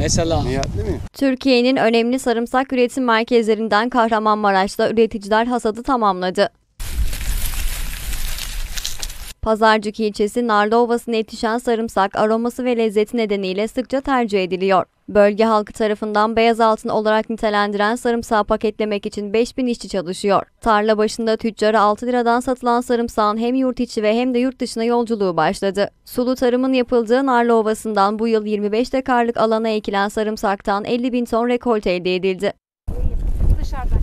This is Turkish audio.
Mesela. Türkiye'nin önemli sarımsak üretim merkezlerinden Kahramanmaraş'ta üreticiler hasadı tamamladı. Pazarcık ilçesi Narlıovası'na yetişen sarımsak aroması ve lezzeti nedeniyle sıkça tercih ediliyor. Bölge halkı tarafından beyaz altın olarak nitelendiren sarımsağı paketlemek için 5000 işçi çalışıyor. Tarla başında tüccara 6 liradan satılan sarımsağın hem yurt içi ve hem de yurt dışına yolculuğu başladı. Sulu tarımın yapıldığı Narlı Ovası'ndan bu yıl 25 dekarlık alana ekilen sarımsaktan 50 bin ton rekolte elde edildi. Dışarıdan